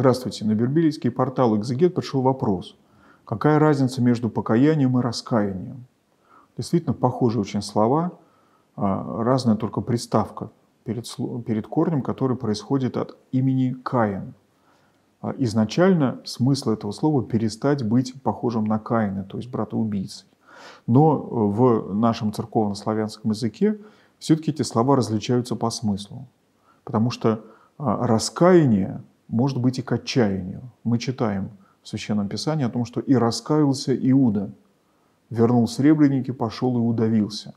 Здравствуйте, на бербилийский портал «Экзегет» пришел вопрос. Какая разница между покаянием и раскаянием? Действительно, похожи очень слова, а, разная только приставка перед, перед корнем, который происходит от имени Каин. А, изначально смысл этого слова перестать быть похожим на Каина, то есть брата убийцы. Но э, в нашем церковно-славянском языке все-таки эти слова различаются по смыслу. Потому что а, раскаяние – может быть и к отчаянию. Мы читаем в Священном Писании о том, что «и раскаялся Иуда, вернул сребреники, пошел и удавился».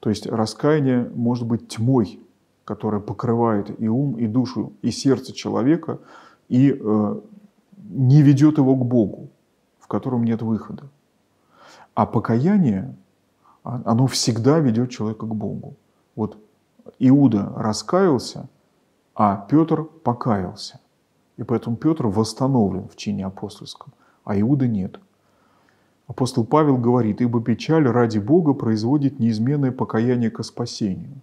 То есть раскаяние может быть тьмой, которая покрывает и ум, и душу, и сердце человека, и э, не ведет его к Богу, в котором нет выхода. А покаяние, а, оно всегда ведет человека к Богу. Вот Иуда раскаялся – а Петр покаялся. И поэтому Петр восстановлен в чине апостольском, а Иуда нет. Апостол Павел говорит, ибо печаль ради Бога производит неизменное покаяние ко спасению.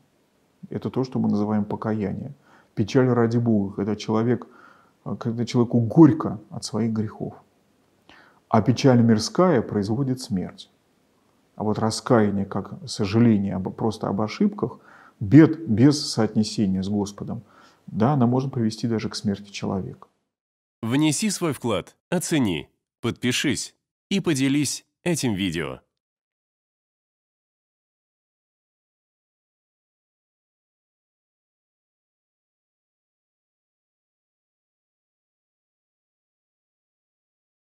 Это то, что мы называем покаяние. Печаль ради Бога, когда, человек, когда человеку горько от своих грехов. А печаль мирская производит смерть. А вот раскаяние, как сожаление просто об ошибках, бед без соотнесения с Господом – да, она может привести даже к смерти человека. Внеси свой вклад, оцени, подпишись и поделись этим видео.